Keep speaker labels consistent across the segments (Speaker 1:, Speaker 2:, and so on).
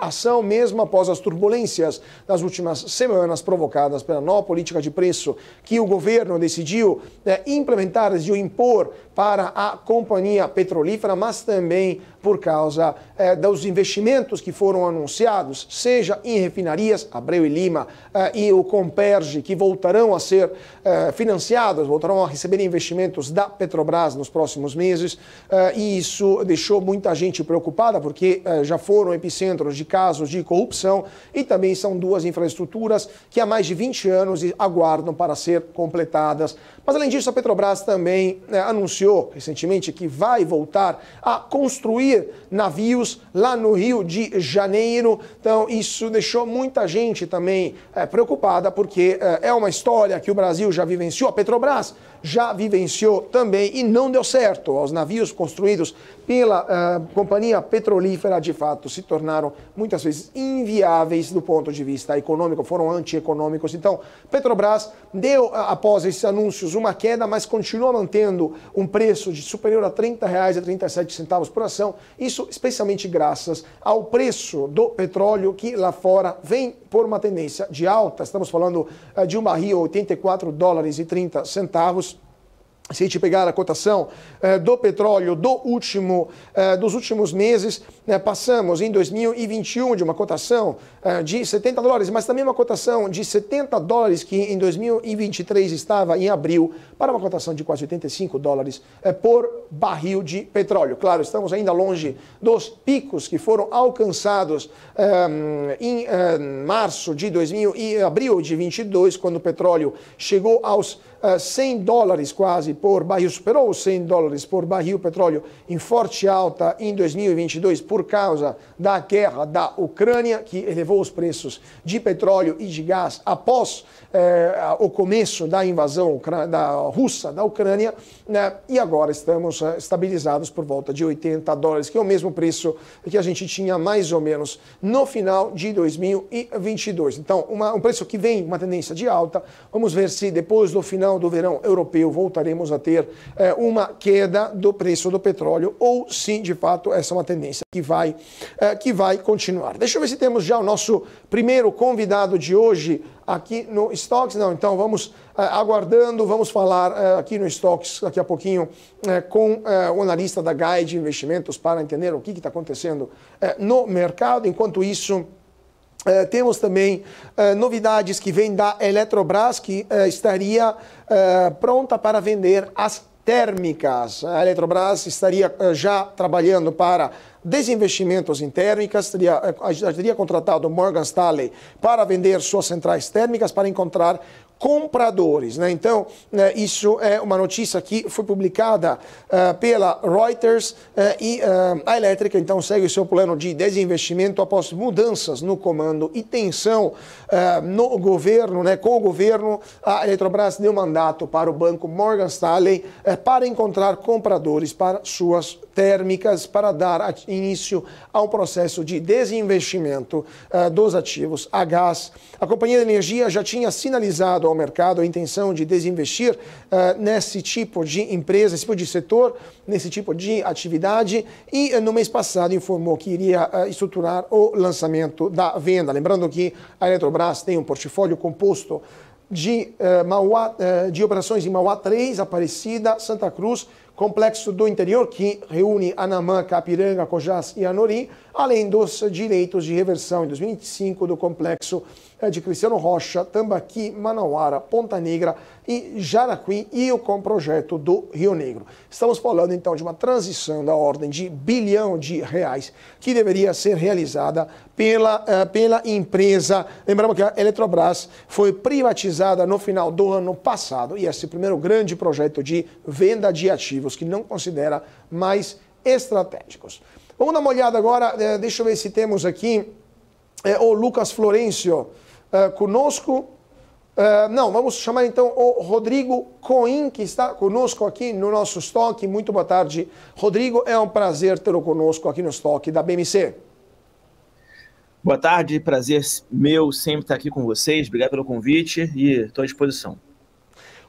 Speaker 1: ação mesmo após as turbulências das últimas semanas provocadas pela nova política de preço que o governo decidiu eh, implementar, e impor para a companhia petrolífera, mas também por causa eh, dos investimentos que foram anunciados, seja em refinarias, Abreu e Lima eh, e o Comperge, que voltarão a ser eh, financiados, voltarão a receber investimentos da Petrobras nos próximos meses. Eh, e isso deixou muita gente preocupada, porque já foram epicentros de casos de corrupção e também são duas infraestruturas que há mais de 20 anos aguardam para ser completadas. Mas, além disso, a Petrobras também né, anunciou recentemente que vai voltar a construir navios lá no Rio de Janeiro. Então, isso deixou muita gente também é, preocupada, porque é, é uma história que o Brasil já vivenciou, a Petrobras já vivenciou também e não deu certo aos navios construídos pela uh, companhia petrolífera, de fato, se tornaram muitas vezes inviáveis do ponto de vista econômico, foram antieconômicos. Então, Petrobras deu, eh, após esses anúncios, uma queda, mas continua mantendo um preço de superior a R$ 30,37 por ação. Isso especialmente graças ao preço do petróleo que lá fora vem por uma tendência de alta. Estamos falando uh, de um barril 84 dólares e 30 centavos se a gente pegar a cotação eh, do petróleo do último, eh, dos últimos meses, né, passamos em 2021 de uma cotação é, de 70 dólares, mas também uma cotação de 70 dólares que em 2023 estava em abril para uma cotação de quase 85 dólares é, por barril de petróleo. Claro, estamos ainda longe dos picos que foram alcançados é, em março de 2000 e abril de 22, quando o petróleo chegou aos 100 dólares quase por barril, superou os 100 dólares por barril, petróleo em forte alta em 2022 por causa da guerra da Ucrânia, que elevou os preços de petróleo e de gás após eh, o começo da invasão da russa da Ucrânia, né? e agora estamos eh, estabilizados por volta de 80 dólares, que é o mesmo preço que a gente tinha mais ou menos no final de 2022. Então, uma, um preço que vem, uma tendência de alta. Vamos ver se depois do final do verão europeu voltaremos a ter eh, uma queda do preço do petróleo ou se de fato essa é uma tendência que vai, que vai continuar. Deixa eu ver se temos já o nosso nosso primeiro convidado de hoje aqui no Stocks. Não, então vamos uh, aguardando, vamos falar uh, aqui no Stocks daqui a pouquinho uh, com o analista da Guide Investimentos para entender o que está acontecendo no mercado. Enquanto isso, Uh, temos também uh, novidades que vêm da Eletrobras, que uh, estaria pronta para vender as térmicas. A Eletrobras estaria já trabalhando para desinvestimentos térmicas teria, eh, teria contratado Morgan Stanley para vender suas centrais térmicas para encontrar compradores. Né? Então, né, isso é uma notícia que foi publicada uh, pela Reuters uh, e uh, a elétrica então segue o seu plano de desinvestimento após mudanças no comando e tensão no governo, né, com o governo. A Eletrobras deu mandato para o banco Morgan Stanley para encontrar compradores para suas térmicas para dar início ao processo de desinvestimento dos ativos a gás. A companhia de energia já tinha sinalizado ao mercado, a intenção de desinvestir uh, nesse tipo de empresa, nesse tipo de setor, nesse tipo de atividade e uh, no mês passado informou que iria uh, estruturar o lançamento da venda. Lembrando que a Eletrobras tem um portfólio composto de, Mauá, de operações em Mauá 3, Aparecida, Santa Cruz, Complexo do Interior, que reúne Anamã, Capiranga, Cojás e Anori, além dos direitos de reversão em 2025 do Complexo é de Cristiano Rocha, Tambaqui, Manauara, Ponta Negra e Jaraquim e o com projeto do Rio Negro. Estamos falando então de uma transição da ordem de bilhão de reais que deveria ser realizada pela, uh, pela empresa. Lembramos que a Eletrobras foi privatizada no final do ano passado e esse primeiro grande projeto de venda de ativos que não considera mais estratégicos. Vamos dar uma olhada agora, eh, deixa eu ver se temos aqui é, o Lucas Florencio uh, conosco. Uh, não, vamos chamar então o Rodrigo Coim, que está conosco aqui no nosso estoque. Muito boa tarde, Rodrigo. É um prazer tê-lo conosco aqui no estoque da BMC.
Speaker 2: Boa tarde, prazer meu sempre estar aqui com vocês. Obrigado pelo convite e estou à disposição.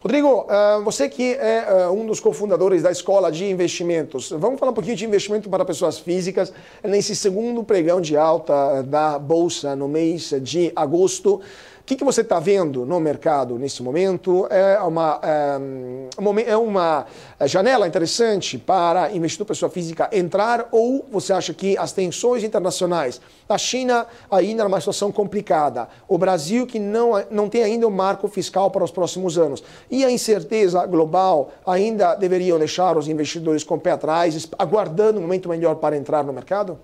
Speaker 1: Rodrigo, eh, você que é eh, um dos cofundadores da Escola de Investimentos, vamos falar um pouquinho de investimento para pessoas físicas nesse segundo pregão de alta eh, da Bolsa no mês de agosto que, que você está vendo no mercado nesse momento? É uma, é, é uma é, janela interessante para investidor pessoa física entrar ou você acha que as tensões internacionais, a China ainda é uma situação complicada, o Brasil que não, não tem ainda o um marco fiscal para os próximos anos e a incerteza global ainda deveriam deixar os investidores com o pé atrás, aguardando um momento melhor para entrar no mercado?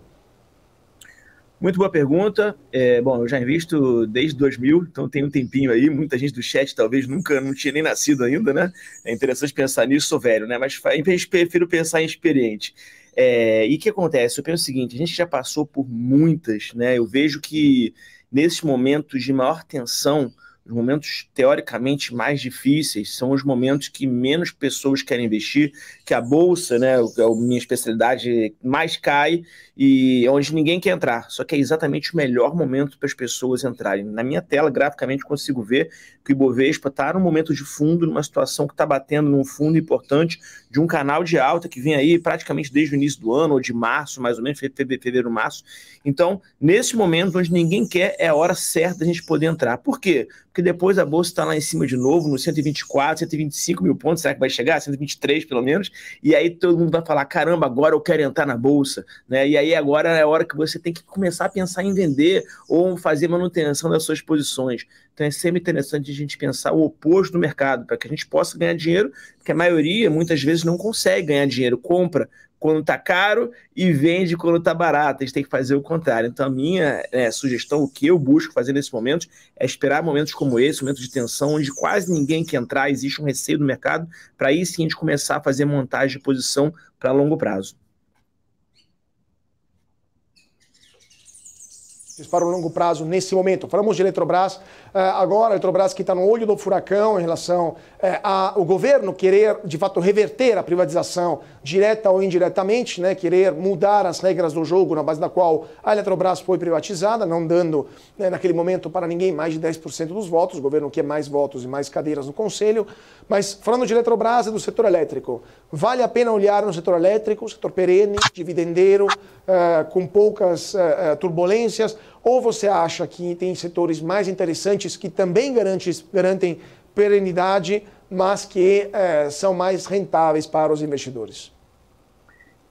Speaker 2: Muito boa pergunta. É, bom, eu já invisto desde 2000, então tem um tempinho aí. Muita gente do chat talvez nunca não tinha nem nascido ainda, né? É interessante pensar nisso, sou velho, né? Mas prefiro pensar em experiente. É, e o que acontece? Eu penso o seguinte: a gente já passou por muitas, né? Eu vejo que nesses momentos de maior tensão, os momentos teoricamente mais difíceis são os momentos que menos pessoas querem investir, que a bolsa, né, é a minha especialidade, mais cai e onde ninguém quer entrar. Só que é exatamente o melhor momento para as pessoas entrarem. Na minha tela, graficamente, consigo ver que o Ibovespa está num momento de fundo, numa situação que está batendo num fundo importante de um canal de alta que vem aí praticamente desde o início do ano, ou de março, mais ou menos, fevereiro, março. Então, nesse momento onde ninguém quer, é a hora certa da gente poder entrar. Por quê? Porque depois a bolsa está lá em cima de novo, nos 124, 125 mil pontos, será que vai chegar? 123 pelo menos. E aí todo mundo vai falar: caramba, agora eu quero entrar na bolsa. Né? E aí aí agora é a hora que você tem que começar a pensar em vender ou fazer manutenção das suas posições. Então é sempre interessante a gente pensar o oposto do mercado, para que a gente possa ganhar dinheiro, porque a maioria muitas vezes não consegue ganhar dinheiro, compra quando está caro e vende quando está barato. A gente tem que fazer o contrário. Então, a minha né, sugestão, o que eu busco fazer nesse momento, é esperar momentos como esse, momentos de tensão, onde quase ninguém quer entrar, existe um receio do mercado, para aí sim a gente começar a fazer montagem de posição para longo prazo.
Speaker 1: para o longo prazo nesse momento. Falamos de Eletrobras, é, agora a Eletrobras que está no olho do furacão em relação é, ao governo querer, de fato, reverter a privatização direta ou indiretamente, né, querer mudar as regras do jogo na base da qual a Eletrobras foi privatizada, não dando né, naquele momento para ninguém mais de 10% dos votos, o governo quer é mais votos e mais cadeiras no Conselho. Mas falando de Eletrobras e do setor elétrico, vale a pena olhar no setor elétrico, setor perene, dividendeiro, com poucas turbulências, ou você acha que tem setores mais interessantes que também garantem perenidade, mas que é, são mais rentáveis para os investidores?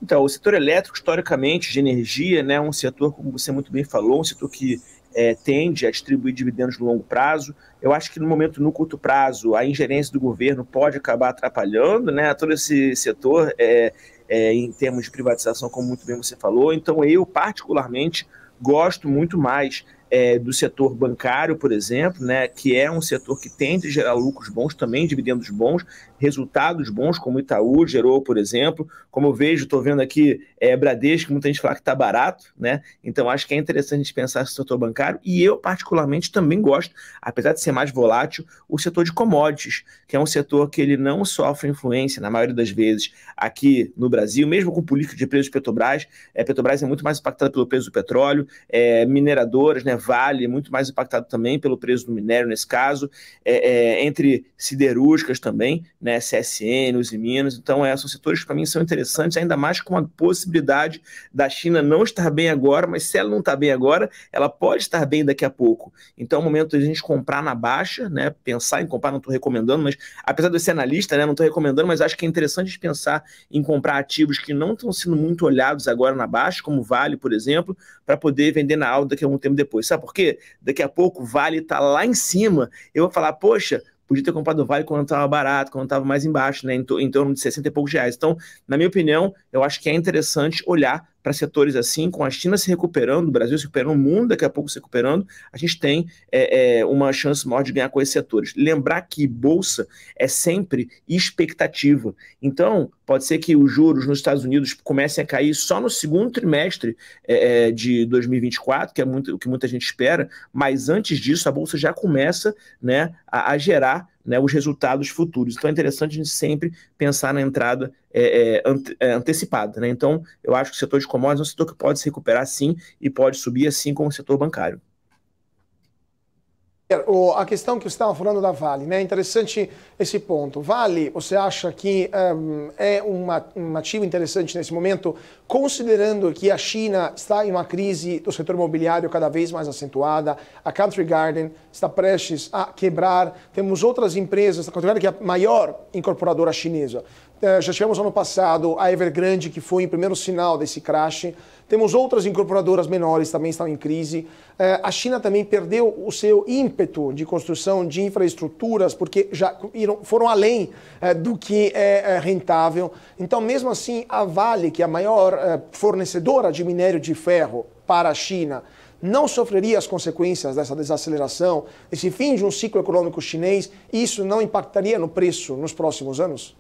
Speaker 2: Então, o setor elétrico, historicamente, de energia, né, é um setor, como você muito bem falou, um setor que é, tende a distribuir dividendos no longo prazo. Eu acho que no momento, no curto prazo, a ingerência do governo pode acabar atrapalhando né, todo esse setor é, é, em termos de privatização, como muito bem você falou. Então, eu, particularmente, gosto muito mais é, do setor bancário, por exemplo, né, que é um setor que tende a gerar lucros bons, também dividendos bons, resultados bons, como o Itaú gerou, por exemplo. Como eu vejo, estou vendo aqui é, Bradesco, muita gente fala que está barato, né? Então acho que é interessante pensar no setor bancário. E eu, particularmente, também gosto, apesar de ser mais volátil, o setor de commodities, que é um setor que ele não sofre influência, na maioria das vezes, aqui no Brasil, mesmo com política de preços Petrobras. É, Petrobras é muito mais impactada pelo peso do petróleo, é, mineradoras, né? Vale, muito mais impactado também pelo preço do minério nesse caso, é, é, entre siderúrgicas também, né, CSN, os Minas. Então, é, são setores que para mim são interessantes, ainda mais com a possibilidade da China não estar bem agora, mas se ela não está bem agora, ela pode estar bem daqui a pouco. Então, é o momento de a gente comprar na baixa, né, pensar em comprar, não estou recomendando, mas apesar de eu ser analista, né, não estou recomendando, mas acho que é interessante a gente pensar em comprar ativos que não estão sendo muito olhados agora na baixa, como Vale, por exemplo, para poder vender na alta daqui a algum tempo depois. Sabe por quê? Daqui a pouco o Vale tá lá em cima. Eu vou falar, poxa, podia ter comprado o Vale quando estava barato, quando estava mais embaixo, né, em, em torno de 60 e poucos reais. Então, na minha opinião, eu acho que é interessante olhar para setores assim, com a China se recuperando, o Brasil se recuperando, o mundo daqui a pouco se recuperando, a gente tem é, é, uma chance maior de ganhar com esses setores. Lembrar que bolsa é sempre expectativa. Então, pode ser que os juros nos Estados Unidos comecem a cair só no segundo trimestre é, é de 2024, que é muito, o que muita gente espera, mas antes disso a bolsa já começa né, a, a gerar né, os resultados futuros. Então é interessante a gente sempre pensar na entrada é, é, é, antecipada. Né? Então, eu acho que o setor de commodities é um setor que pode se recuperar sim e pode subir, assim como o setor bancário.
Speaker 1: É, a questão que estava falando da Vale, né? É interessante esse ponto. Vale, você acha que eh, é um, é uma, um ativo interessante nesse momento, considerando que a China está em uma crise do setor imobiliário cada vez mais acentuada, a Country Garden está prestes a quebrar, temos outras empresas, a Country Garden que é a maior incorporadora chinesa, eh, já tivemos ano passado a Evergrande, que foi o primeiro sinal desse crash. Temos outras incorporadoras menores também estão em crise. Eh, a China também perdeu o seu ímpeto de construção de infraestruturas, porque já foram além eh, do que é, é rentável. Então, mesmo assim, a Vale, que é a maior fornecedora de minério de ferro para a China, não sofreria as consequências dessa desaceleração, esse fim de um ciclo econômico chinês, isso não impactaria no preço nos próximos anos?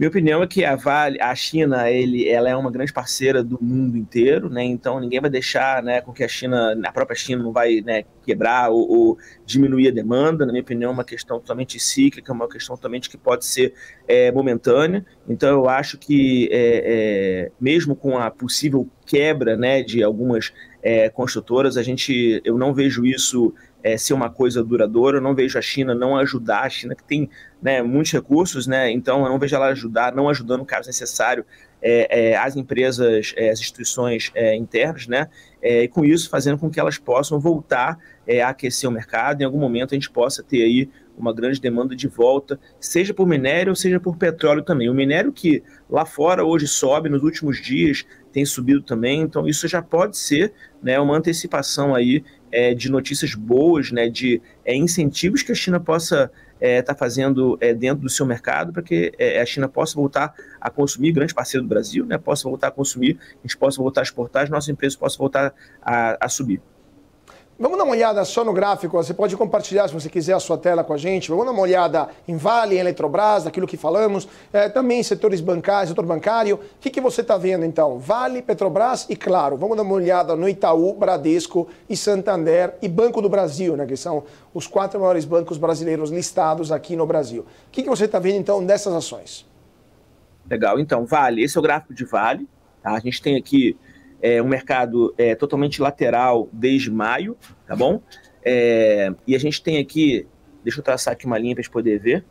Speaker 2: Minha opinião é que a Vale, a China, ele, ela é uma grande parceira do mundo inteiro, né? Então ninguém vai deixar, né, com que a China, a própria China não vai, né, quebrar ou, ou diminuir a demanda. Na minha opinião, é uma questão totalmente cíclica, é uma questão totalmente que pode ser é, momentânea. Então eu acho que é, é, mesmo com a possível quebra, né, de algumas é, construtoras, a gente, eu não vejo isso é, ser uma coisa duradoura. Eu não vejo a China não ajudar. A China que tem né, muitos recursos, né, então eu não vejo ela ajudar, não ajudando caso necessário é, é, as empresas, é, as instituições é, internas, né, é, e com isso fazendo com que elas possam voltar é, a aquecer o mercado, em algum momento a gente possa ter aí uma grande demanda de volta, seja por minério, seja por petróleo também. O minério que lá fora hoje sobe, nos últimos dias tem subido também, então isso já pode ser né, uma antecipação aí de notícias boas, né, de incentivos que a China possa está é, fazendo é, dentro do seu mercado para que é, a China possa voltar a consumir, grande parceiro do Brasil, né, possa voltar a consumir, a gente possa voltar a exportar, as nossas empresas possam voltar a, a subir.
Speaker 1: Vamos dar uma olhada só no gráfico, você pode compartilhar se você quiser a sua tela com a gente. Vamos dar uma olhada em Vale, em Eletrobras, aquilo que falamos, é, também setores bancários, setor bancário. O que, que você está vendo então? Vale, Petrobras e claro, vamos dar uma olhada no Itaú, Bradesco e Santander e Banco do Brasil, né, que são os quatro maiores bancos brasileiros listados aqui no Brasil. O que, que você está vendo então dessas ações?
Speaker 2: Legal, então, Vale, esse é o gráfico de Vale. Tá? A gente tem aqui é um mercado é, totalmente lateral desde maio, tá bom? É, e a gente tem aqui, deixa eu traçar aqui uma linha para gente poder ver.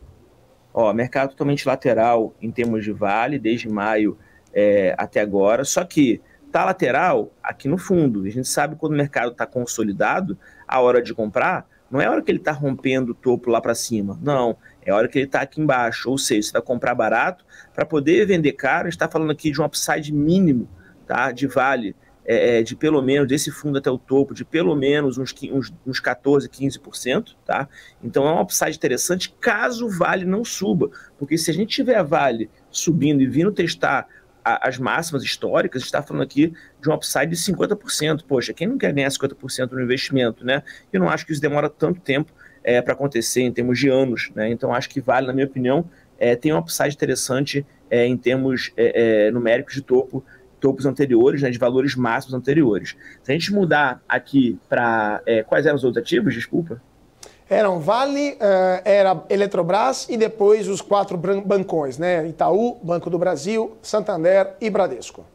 Speaker 2: Ó, mercado totalmente lateral em termos de vale, desde maio é, até agora. Só que tá lateral aqui no fundo. A gente sabe quando o mercado está consolidado, a hora de comprar não é a hora que ele está rompendo o topo lá para cima. Não, é a hora que ele está aqui embaixo. Ou seja, você vai comprar barato para poder vender caro. A gente está falando aqui de um upside mínimo tá? de vale, é, é, de pelo menos, desse fundo até o topo, de pelo menos uns, uns, uns 14%, 15%. Tá? Então é um upside interessante caso o vale não suba, porque se a gente tiver vale subindo e vindo testar a, as máximas históricas, está falando aqui de um upside de 50%. Poxa, quem não quer ganhar 50% no investimento, né? Eu não acho que isso demora tanto tempo é, para acontecer em termos de anos, né? Então acho que vale, na minha opinião, é, tem um upside interessante é, em termos é, é, numéricos de topo topos anteriores, né, de valores máximos anteriores. Se a gente mudar aqui para. É, quais eram os outros ativos? Desculpa.
Speaker 1: Eram Vale, eh, era Eletrobras e depois os quatro bancões, né? Itaú, Banco do Brasil, Santander e Bradesco.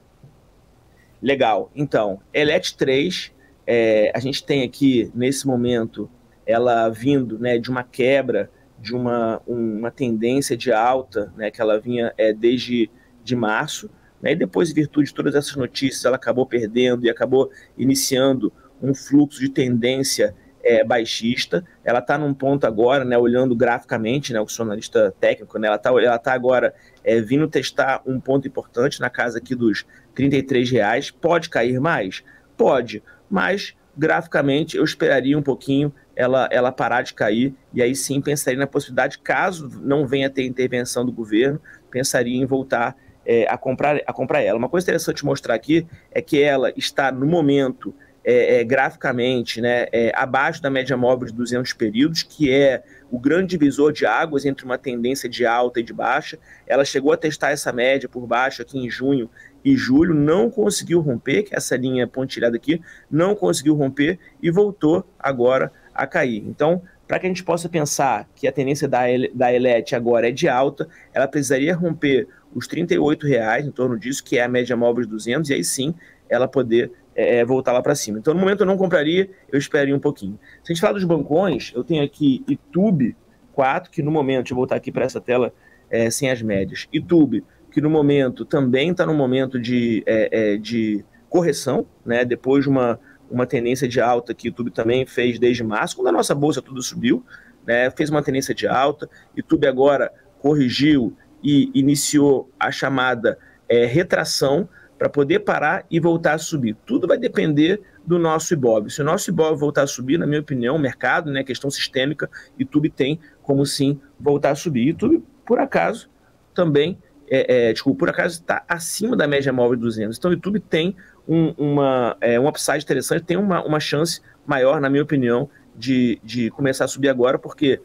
Speaker 2: Legal. Então, Elet 3, é, eh, a gente tem aqui, nesse momento, ela vindo né, de uma quebra, de uma, uma tendência de alta, né, que ela vinha é, desde de março. Né? E depois, em virtude de todas essas notícias, ela acabou perdendo e acabou iniciando um fluxo de tendência é, baixista. Ela está num ponto agora, né, olhando graficamente, né, o jornalista técnico, né, ela está ela tá agora é, vindo testar um ponto importante na casa aqui dos R$ reais. Pode cair mais? Pode, mas graficamente eu esperaria um pouquinho ela, ela parar de cair e aí sim pensaria na possibilidade, caso não venha ter intervenção do governo, pensaria em voltar é, a, comprar, a comprar ela. Uma coisa interessante mostrar aqui é que ela está, no momento, é, é, graficamente né, é, abaixo da média móvel de 200 períodos, que é o grande divisor de águas entre uma tendência de alta e de baixa. Ela chegou a testar essa média por baixo aqui em junho e julho, não conseguiu romper, que é essa linha pontilhada aqui, não conseguiu romper e voltou agora a cair. Então, para que a gente possa pensar que a tendência da, da ELET agora é de alta, ela precisaria romper os R$ 38,00 em torno disso, que é a média móvel de 200, e aí sim ela poder é, é voltar lá para cima. Então, no momento eu não compraria, eu esperaria um pouquinho. Se a gente falar dos bancões, eu tenho aqui Itube 4, que no momento, deixa eu voltar aqui para essa tela é, sem as médias. Itube que no momento também está no momento de, é, é, de correção, né? depois de uma uma tendência de alta que o YouTube também fez desde março, quando a nossa bolsa tudo subiu, né, fez uma tendência de alta, YouTube agora corrigiu e iniciou a chamada é, retração para poder parar e voltar a subir. Tudo vai depender do nosso IBOB. Se o nosso IBOB voltar a subir, na minha opinião, mercado, né, questão sistêmica, YouTube tem como sim voltar a subir. YouTube, por acaso, também, é, é desculpa, por acaso está acima da média móvel de 200. Então, YouTube tem um, uma, é, um upside interessante, tem uma, uma chance maior, na minha opinião, de, de começar a subir agora, porque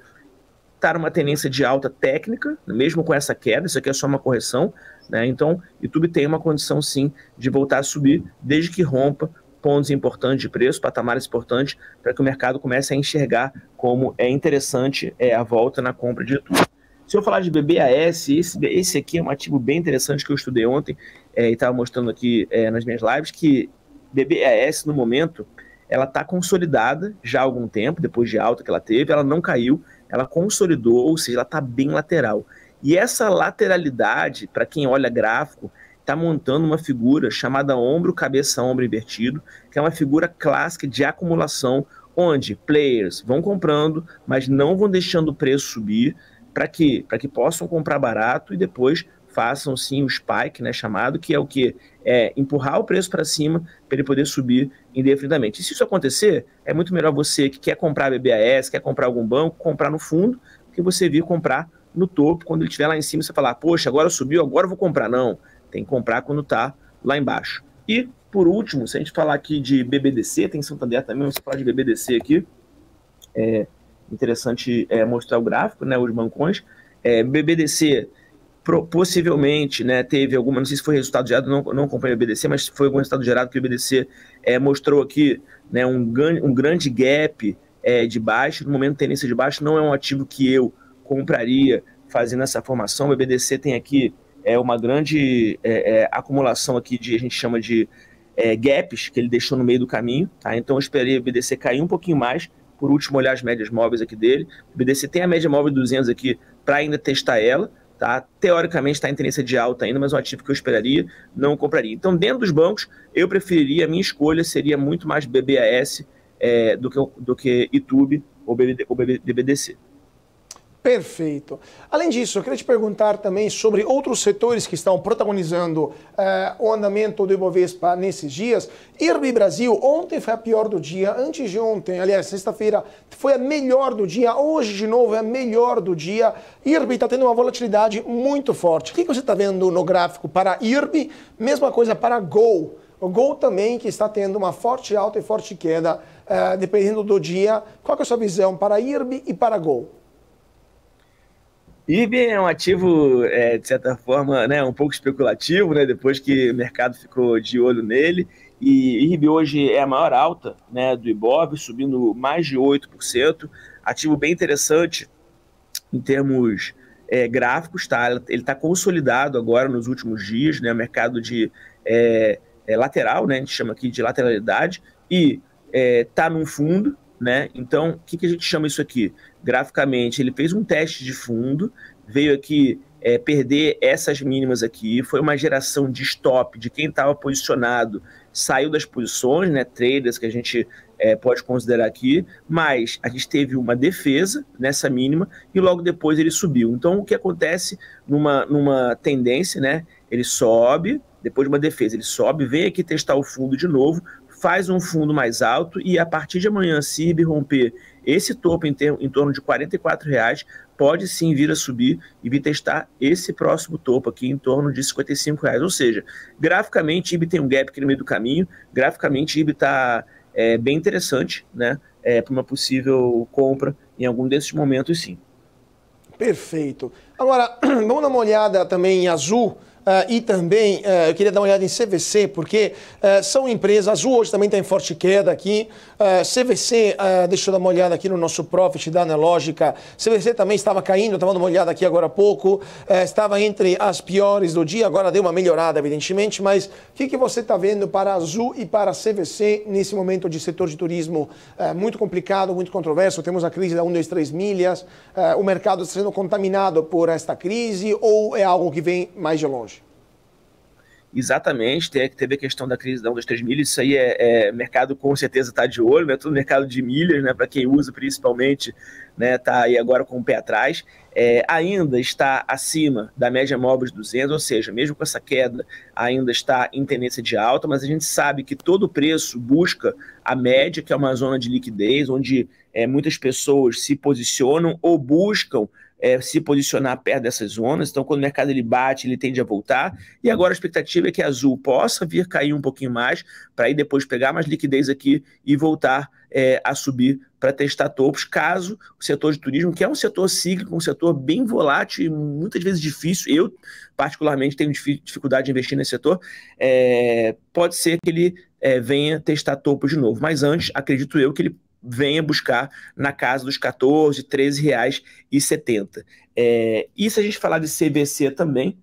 Speaker 2: está numa tendência de alta técnica, mesmo com essa queda, isso aqui é só uma correção, né? Então, YouTube tem uma condição sim de voltar a subir, desde que rompa pontos importantes de preço, patamares importantes, para que o mercado comece a enxergar como é interessante é, a volta na compra de YouTube. Se eu falar de BBAS, esse, esse aqui é um artigo bem interessante que eu estudei ontem é, e estava mostrando aqui é, nas minhas lives, que BBAS, no momento, ela está consolidada já há algum tempo, depois de alta que ela teve, ela não caiu, ela consolidou, ou seja, ela está bem lateral. E essa lateralidade, para quem olha gráfico, está montando uma figura chamada ombro, cabeça, ombro invertido, que é uma figura clássica de acumulação, onde players vão comprando, mas não vão deixando o preço subir, para quê? Para que possam comprar barato e depois façam sim o spike, né, chamado, que é o que é empurrar o preço para cima para ele poder subir indefinidamente. E se isso acontecer, é muito melhor você que quer comprar BBAS, quer comprar algum banco, comprar no fundo, que você vir comprar no topo quando ele estiver lá em cima, você falar: "Poxa, agora subiu, agora eu vou comprar". Não, tem que comprar quando está lá embaixo. E por último, se a gente falar aqui de BBDC, tem Santander também, vamos falar de BBDC aqui. É, interessante é, mostrar o gráfico, né, os bancões. É, BBDC pro, possivelmente né, teve alguma, não sei se foi resultado gerado, não, não acompanhei o BBDC, mas foi algum resultado gerado que o BBDC é, mostrou aqui né, um, um grande gap é, de baixo. No momento, tendência de baixo não é um ativo que eu compraria fazendo essa formação. O BBDC tem aqui é, uma grande é, é, acumulação aqui de, a gente chama de é, gaps que ele deixou no meio do caminho. Tá? Então, eu esperei o BDC cair um pouquinho mais por último olhar as médias móveis aqui dele. O BDC tem a média móvel de 200 aqui para ainda testar ela, tá? Teoricamente está em tendência de alta ainda, mas é um ativo que eu esperaria, não compraria. Então, dentro dos bancos, eu preferiria, a minha escolha seria muito mais BBAS é, do que, do que YouTube ou, BBD, ou BBDC
Speaker 1: Perfeito. Além disso, eu queria te perguntar também sobre outros setores que estão protagonizando eh, o andamento do Ibovespa nesses dias. IRB Brasil, ontem foi a pior do dia, antes de ontem, aliás, sexta-feira, foi a melhor do dia, hoje de novo é a melhor do dia. IRB está tendo uma volatilidade muito forte. O que, que você está vendo no gráfico para IRB? Mesma coisa para Gol. O Gol também que está tendo uma forte alta e forte queda, eh, dependendo do dia. Qual é a sua visão para IRB e para Gol?
Speaker 2: IB é um ativo, é, de certa forma, né, um pouco especulativo, né, depois que o mercado ficou de olho nele. E IRB hoje é a maior alta né, do IBOV, subindo mais de 8%. Ativo bem interessante em termos é, gráficos, tá? ele está consolidado agora nos últimos dias, né, mercado de é, é, lateral, né, a gente chama aqui de lateralidade, e está é, num fundo, né? Então, o que, que a gente chama isso aqui? Graficamente, ele fez um teste de fundo, veio aqui é, perder essas mínimas aqui, foi uma geração de stop de quem estava posicionado, saiu das posições, né? Traders que a gente é, pode considerar aqui, mas a gente teve uma defesa nessa mínima e logo depois ele subiu. Então, o que acontece numa, numa tendência, né? Ele sobe, depois de uma defesa, ele sobe, vem aqui testar o fundo de novo, faz um fundo mais alto e a partir de amanhã, se IB romper esse topo em, ter, em torno de R$ reais, pode sim vir a subir e vir testar esse próximo topo aqui em torno de R$ reais. Ou seja, graficamente, IB tem um gap aqui no meio do caminho, graficamente, IB está é, bem interessante né, é, para uma possível compra em algum desses momentos, sim.
Speaker 1: Perfeito. Agora, vamos dar uma olhada também em azul. Uh, e também uh, eu queria dar uma olhada em CVC, porque uh, são empresas, Azul hoje também está em forte queda aqui, CVC, deixa eu dar uma olhada aqui no nosso profit da Analógica, CVC também estava caindo, estava dando uma olhada aqui agora há pouco, estava entre as piores do dia, agora deu uma melhorada evidentemente, mas o que, que você está vendo para Azul e para CVC nesse momento de setor de turismo muito complicado, muito controverso, temos a crise da 1, 2, 3 milhas, o mercado está sendo contaminado por esta crise ou é algo que vem mais de longe?
Speaker 2: Exatamente, teve a questão da crise da 1, 2, 3 milhas, isso aí é, é mercado com certeza está de olho, né? Todo mercado de milhas, né? Para quem usa principalmente, né? Tá aí agora com o pé atrás. É, ainda está acima da média móvel de 200, ou seja, mesmo com essa queda, ainda está em tendência de alta, mas a gente sabe que todo preço busca a média, que é uma zona de liquidez, onde é, muitas pessoas se posicionam ou buscam é, se posicionar perto dessas zonas. Então, quando o mercado ele bate, ele tende a voltar. E agora a expectativa é que a Azul possa vir cair um pouquinho mais, para aí depois pegar mais liquidez aqui e voltar é, a subir para testar topos, caso o setor de turismo, que é um setor cíclico, um setor bem volátil e muitas vezes difícil, eu particularmente tenho dificuldade de investir nesse setor, é, pode ser que ele é, venha testar topo de novo. Mas antes, acredito eu que ele venha buscar na casa dos 14, 13 reais e 70. É, e se a gente falar de CVC também,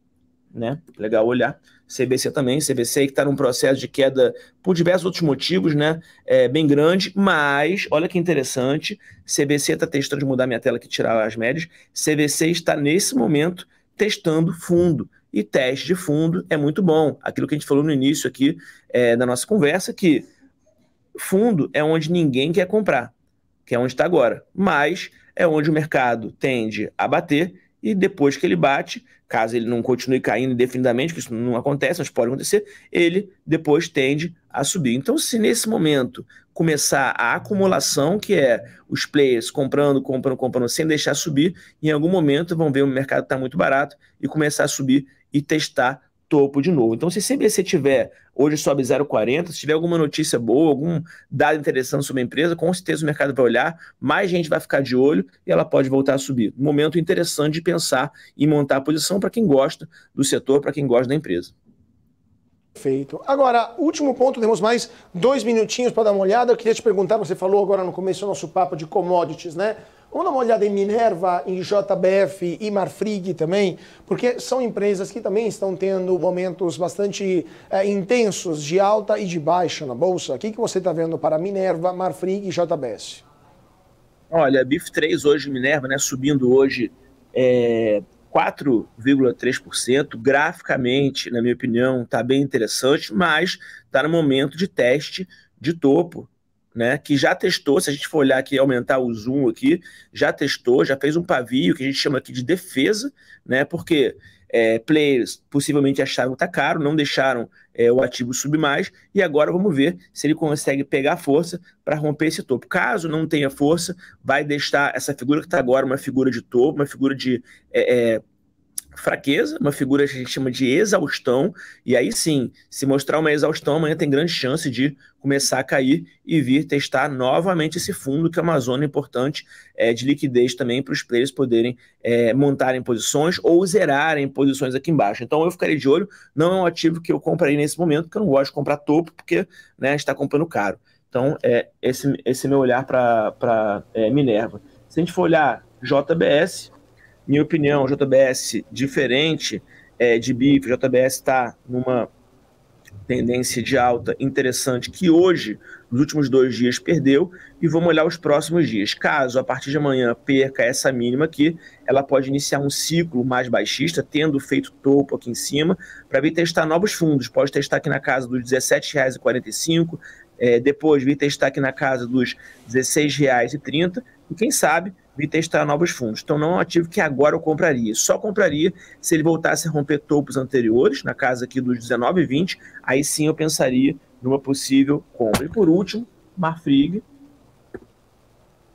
Speaker 2: né? Legal olhar. CBC também, CBC que está num processo de queda por diversos outros motivos, né? É bem grande, mas olha que interessante. CBC está testando de mudar minha tela que tirar as médias. CBC está nesse momento testando fundo. E teste de fundo é muito bom. Aquilo que a gente falou no início aqui é, da nossa conversa, que fundo é onde ninguém quer comprar, que é onde está agora. Mas é onde o mercado tende a bater e depois que ele bate, caso ele não continue caindo indefinidamente, que isso não acontece, mas pode acontecer, ele depois tende a subir. Então, se nesse momento começar a acumulação, que é os players comprando, comprando, comprando, sem deixar subir, em algum momento vão ver o mercado está muito barato e começar a subir e testar topo de novo. Então, se sempre você tiver, hoje sobe 0,40, se tiver alguma notícia boa, algum dado interessante sobre a empresa, com certeza o mercado vai olhar, mais gente vai ficar de olho e ela pode voltar a subir. Momento interessante de pensar e montar a posição para quem gosta do setor, para quem gosta da empresa.
Speaker 1: Perfeito. Agora, último ponto, temos mais dois minutinhos para dar uma olhada. Eu queria te perguntar, você falou agora no começo do nosso papo de commodities, né? Vamos dar uma olhada em Minerva, em JBF e Marfrig também, porque são empresas que também estão tendo momentos bastante é, intensos de alta e de baixa na bolsa. O que, que você está vendo para Minerva, Marfrig e JBS?
Speaker 2: Olha, BIF3 hoje, Minerva, né, subindo hoje é, 4,3%. Graficamente, na minha opinião, está bem interessante, mas está no momento de teste de topo né? Que já testou, se a gente for olhar aqui, aumentar o zoom aqui, já testou, já fez um pavio que a gente chama aqui de defesa, né? Porque é, players possivelmente acharam que tá caro, não deixaram é, o ativo subir mais, e agora vamos ver se ele consegue pegar força para romper esse topo. Caso não tenha força, vai deixar essa figura que está agora, uma figura de topo, uma figura de é, é fraqueza, uma figura que a gente chama de exaustão, e aí sim, se mostrar uma exaustão, amanhã tem grande chance de começar a cair e vir testar novamente esse fundo, que é uma zona importante é, de liquidez também para os players poderem é, montarem posições ou zerarem posições aqui embaixo. Então eu ficarei de olho, não é um ativo que eu comprei nesse momento, que eu não gosto de comprar topo, porque né, está comprando caro. Então, é esse, esse meu olhar para é, Minerva. Se a gente for olhar JBS, minha opinião, JBS diferente é, de BIF, JBS está numa tendência de alta interessante que hoje, nos últimos dois dias, perdeu e vamos olhar os próximos dias. Caso a partir de amanhã perca essa mínima aqui, ela pode iniciar um ciclo mais baixista, tendo feito topo aqui em cima, para vir testar novos fundos. Pode testar aqui na casa dos R$17,45, é, depois vir testar aqui na casa dos R$16,30 e quem sabe vir testar novos fundos. Então não é um ativo que agora eu compraria. Só compraria se ele voltasse a romper topos anteriores, na casa aqui dos 19 e 20, aí sim eu pensaria numa possível compra. E por último, Marfrig.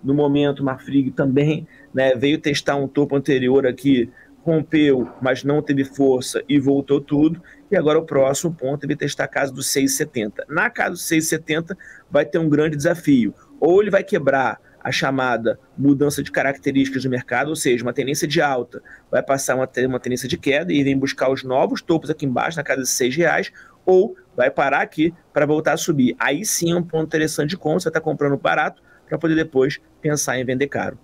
Speaker 2: No momento, Marfrig também né, veio testar um topo anterior aqui, rompeu, mas não teve força e voltou tudo. E agora o próximo ponto é ele testar a casa dos 6,70. Na casa dos 6,70 vai ter um grande desafio. Ou ele vai quebrar a chamada mudança de características do mercado, ou seja, uma tendência de alta vai passar uma, uma tendência de queda e irem buscar os novos topos aqui embaixo, na casa de R$ reais, ou vai parar aqui para voltar a subir. Aí sim é um ponto interessante de compra, você está comprando barato para poder depois pensar em vender caro.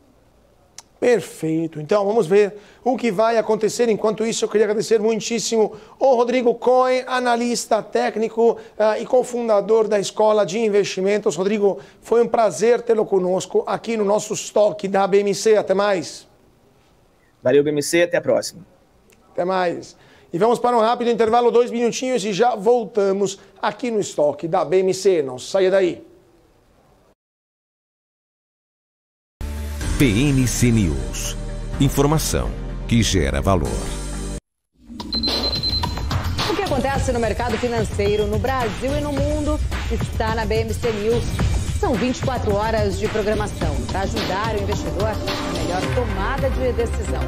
Speaker 1: Perfeito. Então, vamos ver o que vai acontecer. Enquanto isso, eu queria agradecer muitíssimo o Rodrigo Cohen, analista técnico uh, e cofundador da Escola de Investimentos. Rodrigo, foi um prazer tê-lo conosco aqui no nosso estoque da BMC. Até mais. Valeu, BMC. Até a próxima. Até mais. E vamos para um rápido intervalo, dois minutinhos, e já voltamos aqui no estoque da BMC. Não saia daí.
Speaker 2: PNC News. Informação que gera valor.
Speaker 3: O que acontece no mercado financeiro no Brasil e no mundo está na BMC News. São 24 horas de programação para ajudar o investidor na melhor tomada de decisão.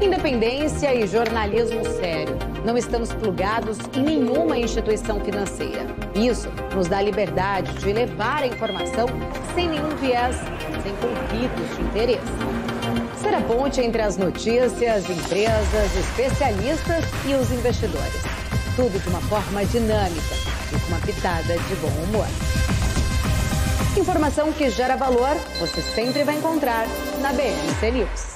Speaker 3: Independência e jornalismo sério. Não estamos plugados em nenhuma instituição financeira. Isso nos dá liberdade de levar a informação sem nenhum viés têm conflitos de interesse. Ser a ponte entre as notícias, empresas, especialistas e os investidores. Tudo de uma forma dinâmica e com uma pitada de bom humor. Informação que gera valor, você sempre vai encontrar na BNC News.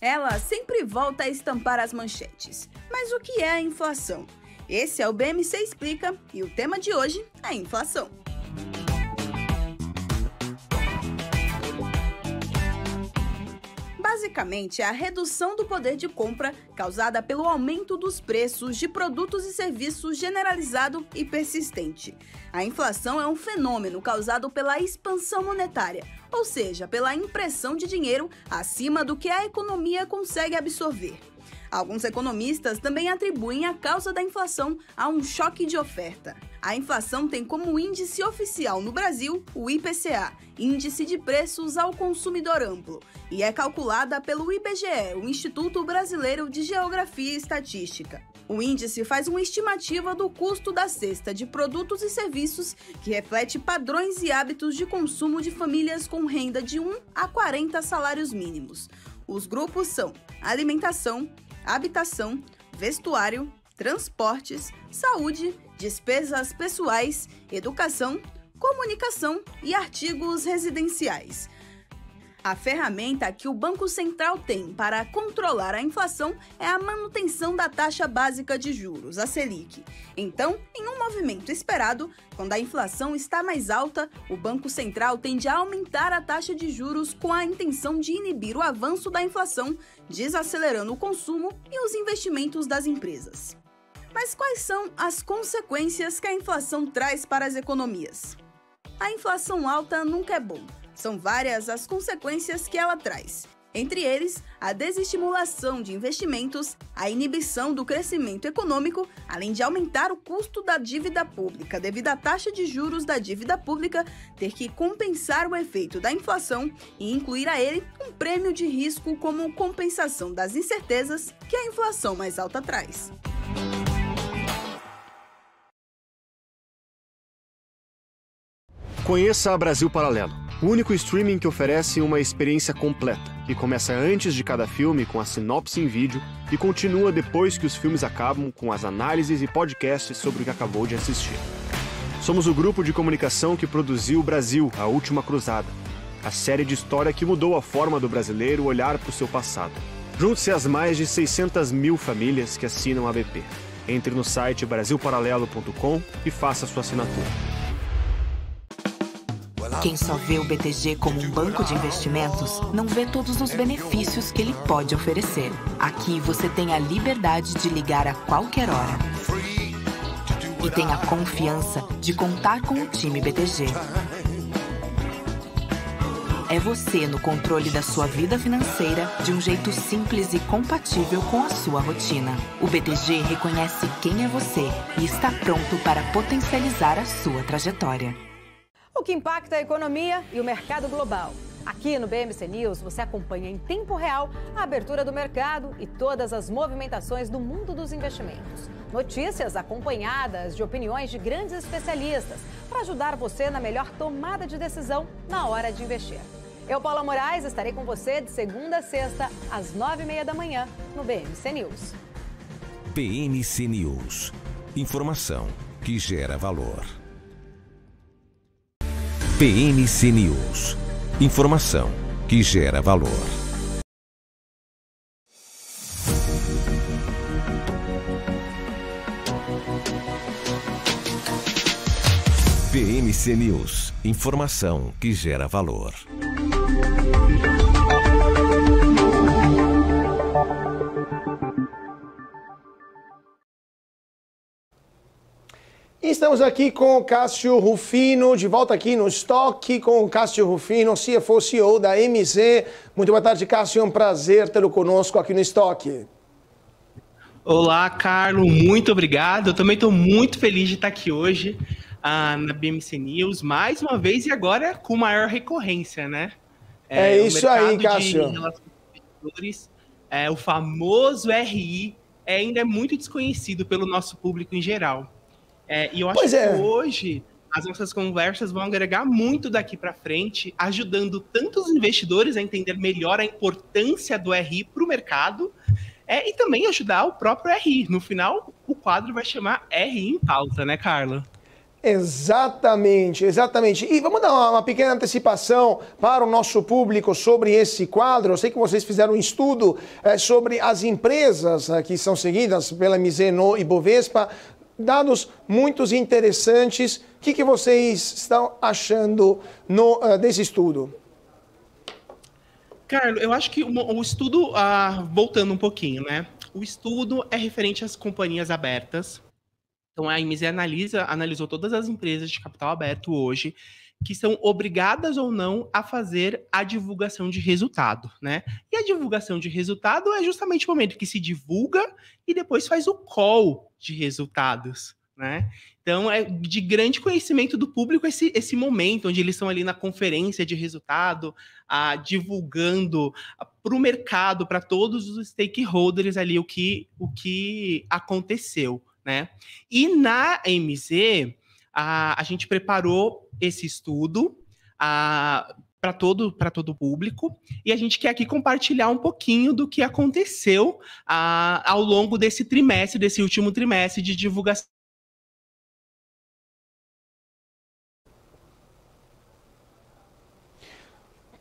Speaker 4: Ela sempre volta a estampar as manchetes. Mas o que é a inflação? Esse é o BMC Explica e o tema de hoje é inflação. basicamente é a redução do poder de compra causada pelo aumento dos preços de produtos e serviços generalizado e persistente. A inflação é um fenômeno causado pela expansão monetária, ou seja, pela impressão de dinheiro acima do que a economia consegue absorver. Alguns economistas também atribuem a causa da inflação a um choque de oferta. A inflação tem como índice oficial no Brasil o IPCA, Índice de Preços ao Consumidor Amplo, e é calculada pelo IBGE, o Instituto Brasileiro de Geografia e Estatística. O índice faz uma estimativa do custo da cesta de produtos e serviços que reflete padrões e hábitos de consumo de famílias com renda de 1 a 40 salários mínimos. Os grupos são alimentação, habitação, vestuário, transportes, saúde, despesas pessoais, educação, comunicação e artigos residenciais a ferramenta que o Banco Central tem para controlar a inflação é a manutenção da taxa básica de juros, a Selic. Então, em um movimento esperado, quando a inflação está mais alta, o Banco Central tende a aumentar a taxa de juros com a intenção de inibir o avanço da inflação, desacelerando o consumo e os investimentos das empresas. Mas quais são as consequências que a inflação traz para as economias? A inflação alta nunca é bom, são várias as consequências que ela traz. Entre eles, a desestimulação de investimentos, a inibição do crescimento econômico, além de aumentar o custo da dívida pública devido à taxa de juros da dívida pública ter que compensar o efeito da inflação e incluir a ele um prêmio de risco como compensação das incertezas que a inflação mais alta traz.
Speaker 2: Conheça a Brasil Paralelo o único streaming que oferece uma experiência completa, que começa antes de cada filme com a sinopse em vídeo e continua depois que os filmes acabam com as análises e podcasts sobre o que acabou de assistir. Somos o grupo de comunicação que produziu o Brasil, A Última Cruzada, a série de história que mudou a forma do brasileiro olhar para o seu passado. Junte-se às mais de 600 mil famílias que assinam a BP. Entre no site brasilparalelo.com e faça sua assinatura.
Speaker 4: Quem só vê o BTG como um banco de investimentos não vê todos os benefícios que ele pode oferecer. Aqui você tem a liberdade de ligar a qualquer hora. E tem a confiança de contar com o time BTG. É você no controle da sua vida financeira de um jeito simples e compatível com a sua rotina. O BTG reconhece quem é você e está pronto para potencializar a sua
Speaker 3: trajetória o que impacta a economia e o mercado global. Aqui no BMC News você acompanha em tempo real a abertura do mercado e todas as movimentações do mundo dos investimentos. Notícias acompanhadas de opiniões de grandes especialistas para ajudar você na melhor tomada de decisão na hora de investir. Eu, Paula Moraes, estarei com você de segunda a sexta, às nove e meia da manhã, no BMC News.
Speaker 2: BMC News. Informação que gera valor. PNC News. Informação que gera valor. PNC News. Informação que gera valor.
Speaker 1: estamos aqui com o Cássio Rufino, de volta aqui no Stock, com o Cássio Rufino, CFO, CEO da MZ. Muito boa tarde, Cássio, é um prazer tê-lo conosco aqui no Stock.
Speaker 5: Olá, Carlos. muito obrigado. Eu também estou muito feliz de estar aqui hoje ah, na BMC News, mais uma vez e agora com maior recorrência, né?
Speaker 1: É, é isso aí, Cássio.
Speaker 5: De é, o famoso RI é, ainda é muito desconhecido pelo nosso público em geral. É, e eu acho pois que é. hoje as nossas conversas vão agregar muito daqui para frente, ajudando tanto os investidores a entender melhor a importância do RI para o mercado, é, e também ajudar o próprio RI. No final, o quadro vai chamar RI em pauta, né, Carla?
Speaker 1: Exatamente, exatamente. E vamos dar uma, uma, pequena antecipação para o nosso público sobre esse quadro. Eu sei que vocês fizeram um estudo é, sobre as empresas é, que são seguidas pela MZ no Ibovespa dados muitos interessantes. O que, que vocês estão achando no, uh, desse estudo?
Speaker 5: Carlos, eu acho que o, estudo, uh, voltando um pouquinho, né? O estudo é referente às companhias abertas. Então a MZ analisa, analisou todas as empresas de capital aberto hoje que são obrigadas ou não a fazer a divulgação de resultado, né? E a divulgação de resultado é justamente o momento que se divulga e depois faz o call de resultados, né? Então é de grande conhecimento do público esse, esse momento onde eles estão ali na conferência de resultado, a divulgando para o mercado, para todos os stakeholders ali o que o que aconteceu, né? E na MZ a, a gente preparou esse estudo para todo para todo o público e a gente quer aqui compartilhar um pouquinho do que aconteceu a, ao longo desse trimestre desse último trimestre de divulgação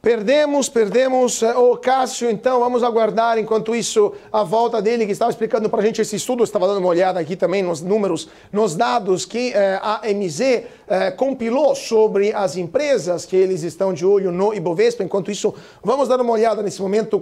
Speaker 1: Perdemos, perdemos eh, o Cássio, então vamos aguardar enquanto isso a volta dele, que estava explicando para a gente esse estudo, estava dando uma olhada aqui também nos números, nos dados que eh, a MZ eh, compilou sobre as empresas que eles estão de olho no Ibovespa. Enquanto isso, vamos dar uma olhada nesse momento,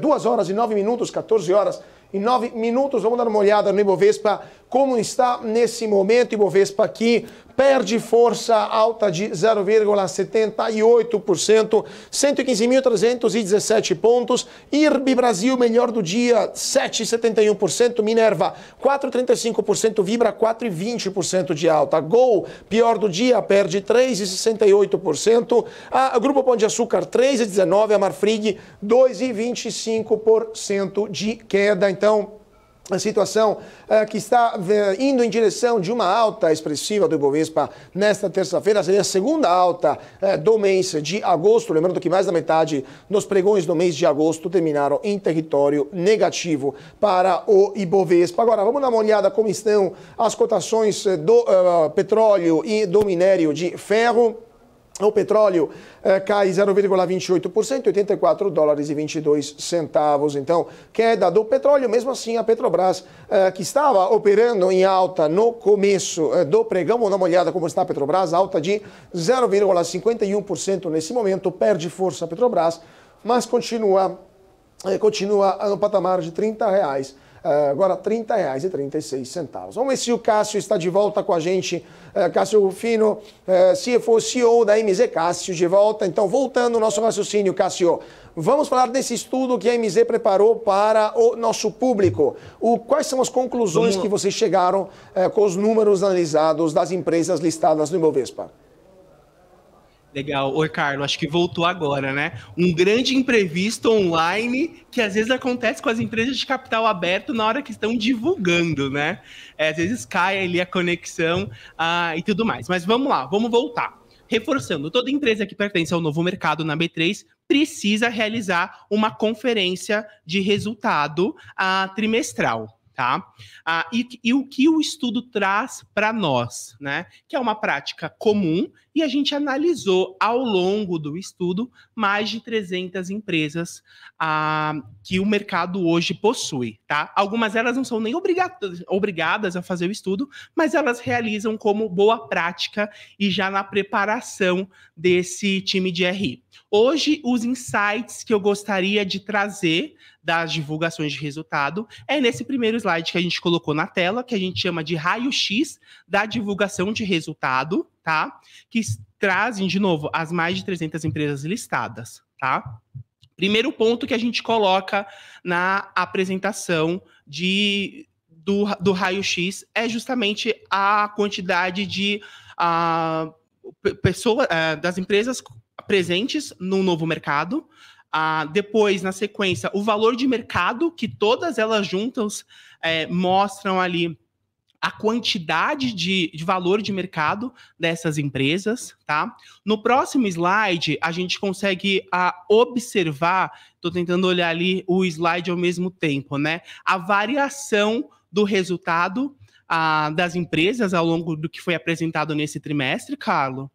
Speaker 1: 2 eh, horas e 9 minutos, 14 horas e 9 minutos. Vamos dar uma olhada no Ibovespa, como está nesse momento. Ibovespa aqui perde força, alta de 0,78%, 115.317 pontos. IRB Brasil, melhor do dia, 7,71%. Minerva, 4,35%. Vibra, 4,20% de alta. Gol, pior do dia, perde 3,68%. A Grupo Pão de Açúcar, 3,19%. A Marfrig, 2,25% de queda. Então, a situação uh, que está uh, indo em direção de uma alta expressiva do Ibovespa nesta terça-feira, seria a segunda alta uh, do mês de agosto. Lembrando que mais da metade dos pregões do mês de agosto terminaram em território negativo para o Ibovespa. Agora, vamos dar uma olhada como estão as cotações do petróleo e do minério de ferro. O petróleo eh, cai 0,28%, 84 dólares e 22 centavos. Então, queda do petróleo. Mesmo assim, a Petrobras, eh, que estava operando em alta no começo eh, do pregão, vamos dar uma olhada como está a Petrobras, alta de 0,51% nesse momento, perde força a Petrobras, mas continua, continua no patamar de R$ 30,00 eh, agora R$ 30,36. Vamos ver se o Cássio está de volta com a gente. Eh, Cássio Rufino, eh, se for CEO da MZ Cássio, de volta. Então, voltando ao nosso raciocínio, Cássio, vamos falar desse estudo que a MZ preparou para o nosso público. O, quais são as conclusões que vocês chegaram com os números analisados das empresas listadas no Ibovespa?
Speaker 5: Legal. Oi, Carlos, acho que voltou agora, né? Um grande imprevisto online que às vezes acontece com as empresas de capital aberto na hora que estão divulgando, né? É, às vezes cai ali a conexão ah, e tudo mais. Mas vamos lá, vamos voltar. Reforçando, toda empresa que pertence ao novo mercado na B3 precisa realizar uma conferência de resultado ah, trimestral tá? Ah, e, e, o que o estudo traz para nós, né? Que é uma prática comum e a gente analisou ao longo do estudo mais de 300 empresas ah, que o mercado hoje possui, tá? Algumas elas não são nem obrigadas, obrigadas a fazer o estudo, mas elas realizam como boa prática e já na preparação desse time de RI. Hoje, os insights que eu gostaria de trazer das divulgações de resultado, é nesse primeiro slide que a gente colocou na tela, que a gente chama de raio-x da divulgação de resultado, tá? Que trazem, de novo, as mais de 300 empresas listadas, tá? Primeiro ponto que a gente coloca na apresentação de, do, do raio-x é justamente a quantidade de uh, ah, pessoas uh, eh, das empresas presentes no novo mercado, ah, depois, na sequência, o valor de mercado, que todas elas juntas é, mostram ali a quantidade de, de, valor de mercado dessas empresas, tá? No próximo slide, a gente consegue a, observar, estou tentando olhar ali o slide ao mesmo tempo, né? A variação do resultado a, das empresas ao longo do que foi apresentado nesse trimestre, Carlos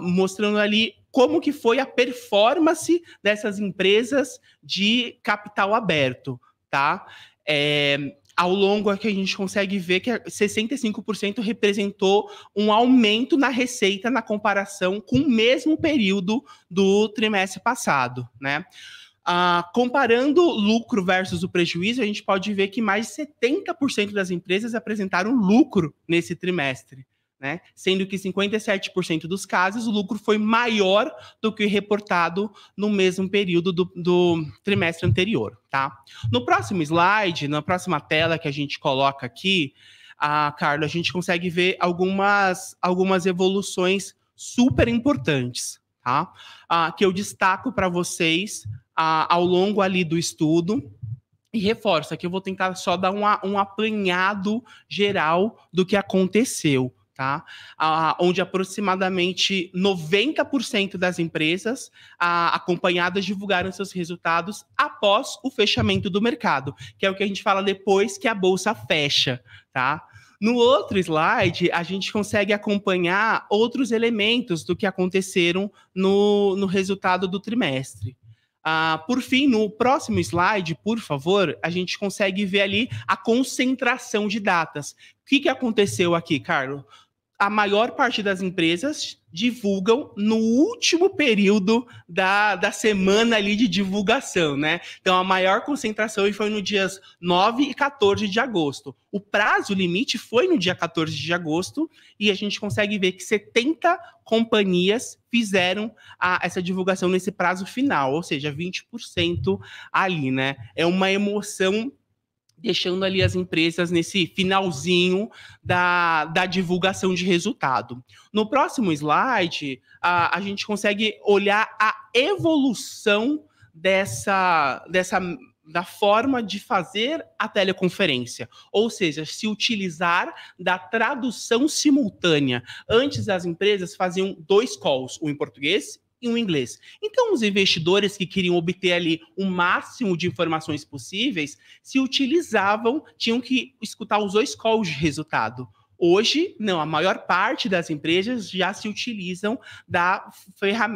Speaker 5: mostrando ali como que foi a performance dessas empresas de capital aberto, tá? É, ao longo é que a gente consegue ver que 65% representou um aumento na receita na comparação com o mesmo período do trimestre passado, né? Ah, comparando lucro versus o prejuízo, a gente pode ver que mais de 70% das empresas apresentaram lucro nesse trimestre, né? Sendo que 57% dos casos o lucro foi maior do que reportado no mesmo período do, do, trimestre anterior, tá? No próximo slide, na próxima tela que a gente coloca aqui, a ah, Carla, a gente consegue ver algumas, algumas evoluções super importantes, tá? Ah, que eu destaco para vocês ah, ao longo ali do estudo, e reforça que eu vou tentar só dar um apanhado geral do que aconteceu, tá? Ah, onde aproximadamente 90% das empresas ah, acompanhadas divulgaram seus resultados após o fechamento do mercado, que é o que a gente fala depois que a bolsa fecha, tá? No outro slide, a gente consegue acompanhar outros elementos do que aconteceram no, no resultado do trimestre. Ah, por fim, no próximo slide, por favor, a gente consegue ver ali a concentração de datas. O que, que aconteceu aqui, Carlos? a maior parte das empresas divulgam no último período da, da semana ali de divulgação, né? Então a maior concentração foi no dias 9 e 14 de agosto. O prazo limite foi no dia 14 de agosto e a gente consegue ver que 70 companhias fizeram a, essa divulgação nesse prazo final, ou seja, 20% ali, né? É uma emoção deixando ali as empresas nesse finalzinho da, da divulgação de resultado. No próximo slide, a, a gente consegue olhar a evolução dessa, dessa da forma de fazer a teleconferência, ou seja, se utilizar da tradução simultânea. Antes as empresas faziam dois calls, um em português e um inglês. Então, os investidores que queriam obter ali o máximo de informações possíveis se utilizavam, tinham que escutar os dois calls de resultado. Hoje, não, a maior parte das empresas já se utilizam da,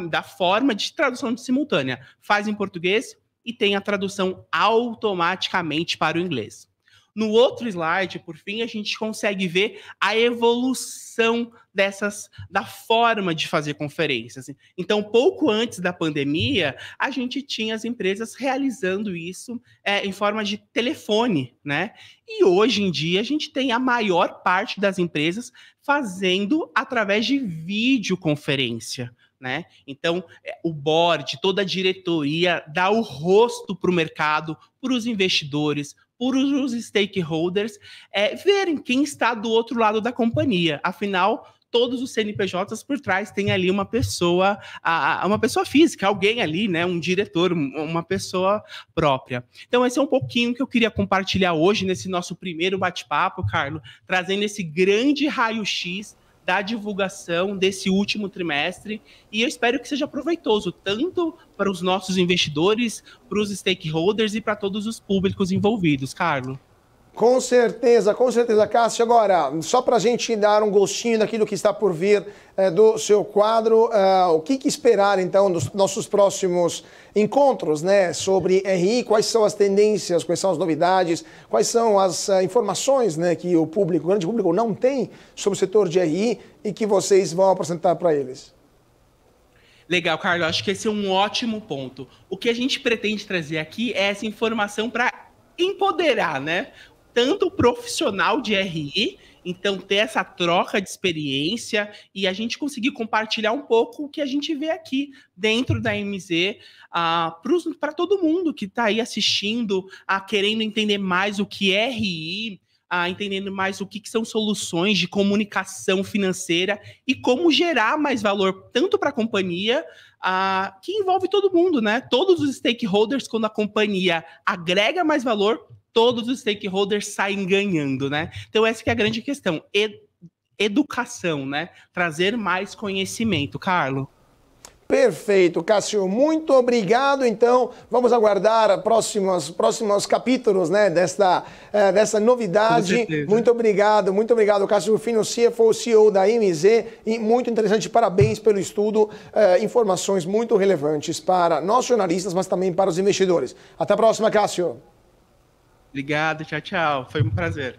Speaker 5: da forma de tradução de simultânea. Faz em português e tem a tradução automaticamente para o inglês. No outro slide, por fim, a gente consegue ver a evolução dessas da forma de fazer conferências. Então, pouco antes da pandemia, a gente tinha as empresas realizando isso é, em forma de telefone, né? E hoje em dia a gente tem a maior parte das empresas fazendo através de videoconferência. Né? Então, é, o board, toda a diretoria dá o rosto para o mercado, para os investidores, por os stakeholders é, verem quem está do outro lado da companhia. Afinal, todos os CNPJs por trás têm ali uma pessoa, uma pessoa física, alguém ali, né, um diretor, uma pessoa própria. Então esse é um pouquinho que eu queria compartilhar hoje nesse nosso primeiro bate-papo, Carlos, trazendo esse grande raio-x da divulgação desse último trimestre e eu espero que seja proveitoso tanto para os nossos investidores, para os stakeholders e para todos os públicos envolvidos, Carlos.
Speaker 1: Com certeza, com certeza, Cássio. Agora, só para a gente dar um gostinho daquilo que está por vir é, do seu quadro, eh, o que, que, esperar então dos nossos próximos encontros né, sobre RI? Quais são as tendências, quais são as novidades, quais são as uh, informações né, que o público, o grande público, não tem sobre o setor de RI e que vocês vão apresentar para eles?
Speaker 5: Legal, Carlos. Acho que esse é um ótimo ponto. O que a gente pretende trazer aqui é essa informação para empoderar, né? tanto o profissional de RI, então ter essa troca de experiência e a gente conseguir compartilhar um pouco o que a gente vê aqui dentro da MZ uh, ah, para todo mundo que está aí assistindo, uh, querendo entender mais o que é RI, uh, ah, entendendo mais o que, que são soluções de comunicação financeira e como gerar mais valor tanto para a companhia que envolve todo mundo, né? Todos os stakeholders, quando a companhia agrega mais valor, todos os stakeholders saem ganhando, né? Então essa é a grande questão. Ed educação, né? Trazer mais conhecimento, Carlo.
Speaker 1: Perfeito, Cássio, muito obrigado. Então, vamos aguardar próximos, próximos capítulos né, desta, é, dessa novidade. Muito obrigado, muito obrigado, Cássio Rufino, CFO, CEO da MZ. E muito interessante, parabéns pelo estudo. É, informações muito relevantes para nós jornalistas, mas também para os investidores. Até a próxima, Cássio.
Speaker 5: Obrigado, tchau, tchau. Foi um prazer.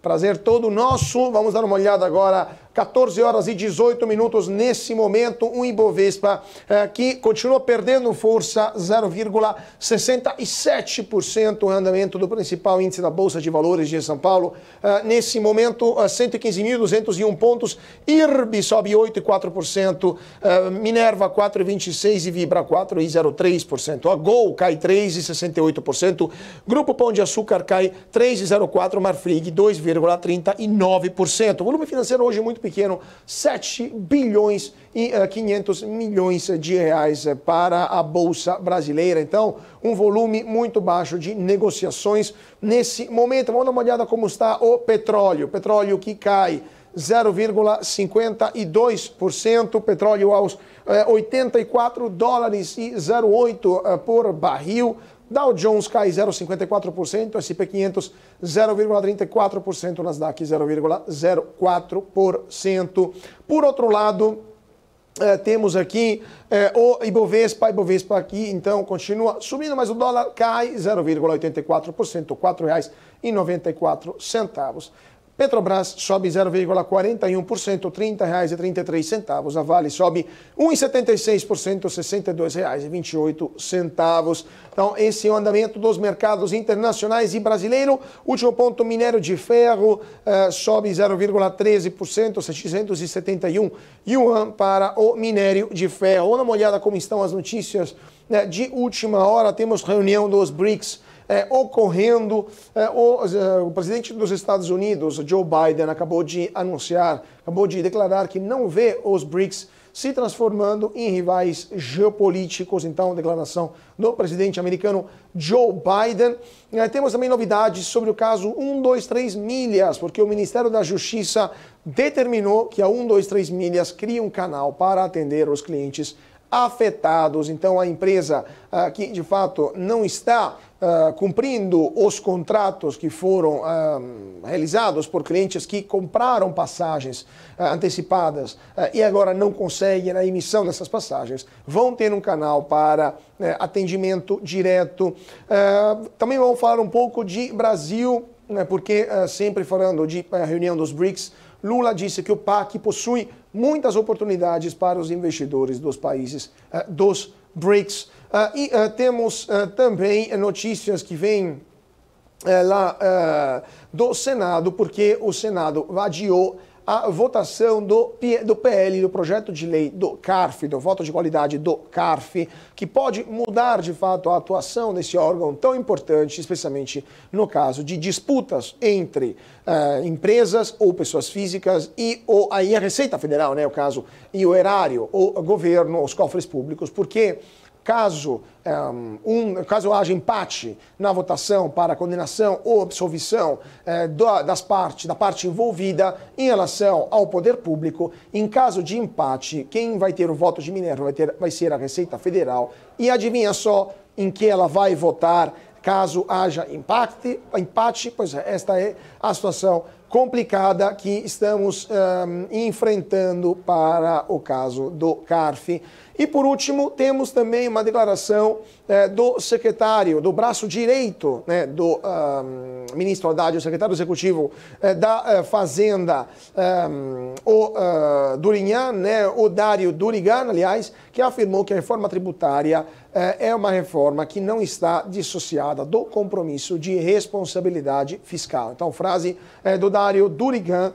Speaker 1: Prazer todo nosso. Vamos dar uma olhada agora 14 horas e 18 minutos nesse momento, um Ibovespa eh, que continua perdendo força, 0,67% o andamento do principal índice da Bolsa de Valores de São Paulo. Eh, nesse momento, 115.201 eh, pontos, IRB sobe 8,4%, eh, Minerva 4,26% e Vibra 4,03%. A Gol cai 3,68%, Grupo Pão de Açúcar cai 3,04%, Marfrig 2,39%. O volume financeiro hoje é muito muito pequeno, 7 bilhões e 500 eh, milhões de reais eh, para a Bolsa Brasileira. Então, um volume muito baixo de negociações nesse momento. Vamos dar uma olhada como está o petróleo. Petróleo que cai 0,52%, petróleo aos 84 eh, dólares e 0,8 por barril, Dow Jones cai 0,54%, SP 500 0,34%, Nasdaq 0,04%. Por outro lado, é, temos aqui é, o Ibovespa, Ibovespa aqui, então, continua subindo, mas o dólar cai 0,84%, R$ 4,94. Petrobras sobe 0,41%, R$ 30,33. A Vale sobe 1,76%, R$ 62,28. Então, esse é o andamento dos mercados internacionais e brasileiro. Último ponto, minério de ferro uh, sobe 0,13%, R$ 671 yuan para o minério de ferro. Vamos dar uma olhada como estão as notícias né, de última hora. Temos reunião dos BRICS é, ocorrendo. É, o, é, o presidente dos Estados Unidos, Joe Biden, acabou de anunciar, acabou de declarar que não vê os BRICS se transformando em rivais geopolíticos. Então, declaração do presidente americano Joe Biden. É, temos também novidades sobre o caso 123 Milhas, porque o Ministério da Justiça determinou que a 123 Milhas cria um canal para atender os clientes afetados. Então, a empresa ah, que de fato não está eh, cumprindo os contratos que foram uh, realizados por clientes que compraram passagens uh, antecipadas eh, e agora não conseguem a emissão dessas passagens, vão ter um canal para atendimento direto. também vamos falar um pouco de Brasil, né, porque sempre falando de reunião dos BRICS, Lula disse que o PAC possui muitas oportunidades para os investidores dos países dos BRICS. Uh, e uh, temos uh, também notícias que vêm eh, lá do Senado, porque o Senado adiou a votação do, do PL, do projeto de lei do CARF, do voto de qualidade do CARF, que pode mudar de fato a atuação desse órgão tão importante, especialmente no caso de disputas entre empresas ou pessoas físicas e ou, aí a Receita Federal, né, o caso, e o erário, o governo, os cofres públicos, porque Caso ehm, um, caso haja empate na votação para condenação ou absolvição eh, das partes da parte envolvida em relação ao poder público, em caso de empate, quem vai ter o voto de Minerva vai, ter, vai ser a Receita Federal. E adivinha só em que ela vai votar caso haja empate, empate pois é, esta é a situação complicada que estamos um, ehm, enfrentando para o caso do CARF. E por último, temos também uma declaração eh, do secretário, do braço direito né, do um, ministro Haddad, o secretário executivo eh, da eh, Fazenda, um, o uh, Durinhan, né, o Dário Durigan, aliás, que afirmou que a reforma tributária é uma reforma que não está dissociada do compromisso de responsabilidade fiscal. Então, frase do Dário Durigan,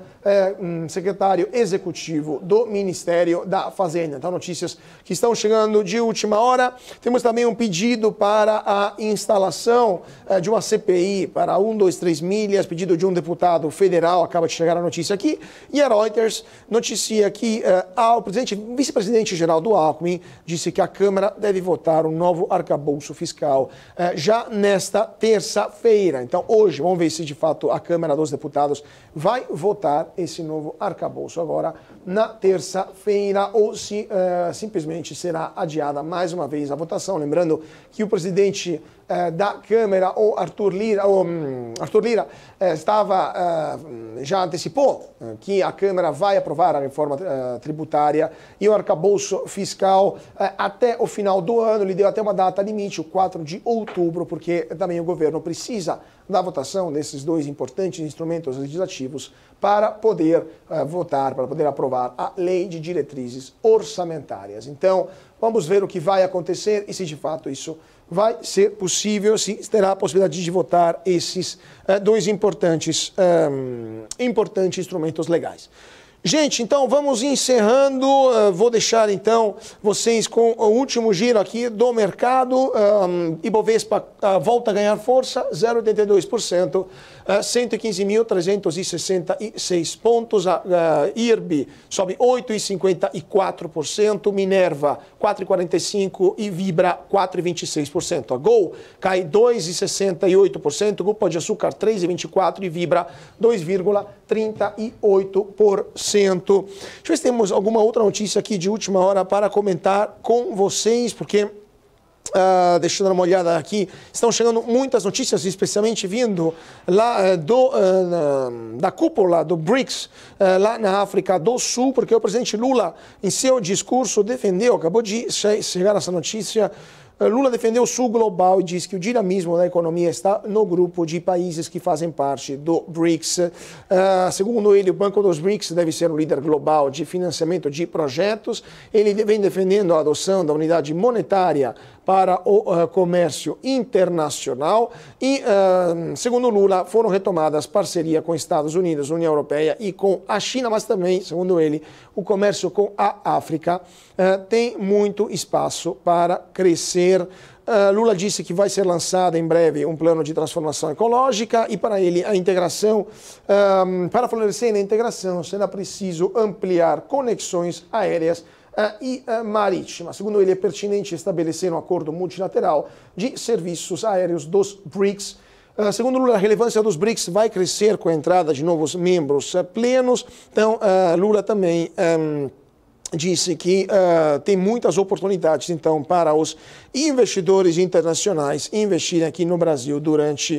Speaker 1: um, secretário executivo do Ministério da Fazenda. Então, notícias que estão chegando de última hora. Temos também um pedido para a instalação eh, de uma CPI para três milhas, pedido de um deputado federal, acaba de chegar a notícia aqui. E a Reuters noticia que eh, o presidente, vice-presidente geral do Alckmin disse que a Câmara deve votar um novo arcabouço fiscal eh, já nesta terça-feira. Então, hoje, vamos ver se de fato a Câmara dos Deputados vai votar esse novo arcabouço agora na terça-feira ou se uh, simplesmente provavelmente será adiada mais uma vez a votação. Lembrando que o presidente eh, da Câmara, o Arthur Lira, o, hum, Arthur Lira eh, estava, eh, já antecipou que a Câmara vai aprovar a reforma tributária e o arcabouço fiscal até o final do ano. Ele deu até uma data limite, o 4 de outubro, porque também o governo precisa da votação desses dois importantes instrumentos legislativos para poder votar, para poder aprovar a lei de diretrizes orçamentárias. Então, vamos ver o que vai acontecer e se de fato isso vai ser possível, se terá a possibilidade de votar esses uh, dois importantes, um, eh, importantes instrumentos legais. Gente, então vamos encerrando. Uh, vou deixar então vocês com o último giro aqui do mercado. Um, ah, Ibovespa uh, volta a ganhar força, 0,82%, uh, 115.366 pontos. A IRB sobe 8,54%, Minerva 4,45% e Vibra 4,26%. A Gol cai 2,68%, Grupo de Açúcar 3,24% e Vibra 2,5%. 38%. Deixa eu ver se temos alguma outra notícia aqui de última hora para comentar com vocês, porque Uh, uma olhada aqui. Estão chegando muitas notícias, especialmente vindo lá uh, do, uh, da cúpula do BRICS, eh, lá na África do Sul, porque o presidente Lula, em seu discurso, defendeu, acabou de chegar essa notícia, eh, Lula defendeu o Sul Global e diz que o dinamismo da economia está no grupo de países que fazem parte do BRICS. Uh, segundo ele, o Banco dos BRICS deve ser um líder global de financiamento de projetos. Ele vem defendendo a adoção da unidade monetária para o uh, comércio internacional. E, uh, segundo Lula, foram retomadas parceria com Estados Unidos, União Europeia e com a China, mas também, segundo ele, o comércio com a África uh, tem muito espaço para crescer. Lula disse que vai ser lançado em breve um plano de transformação ecológica e para ele a integração, um, para florescer na integração será preciso ampliar conexões aéreas e eh, eh, marítima. Segundo ele, é pertinente estabelecer um acordo multilateral de serviços aéreos dos BRICS. Uh, eh, segundo Lula, a relevância dos BRICS vai crescer com a entrada de novos membros uh, plenos. Então, uh, Lula também. Um ehm, disse que uh, tem muitas oportunidades então para os investidores internacionais investirem aqui no Brasil durante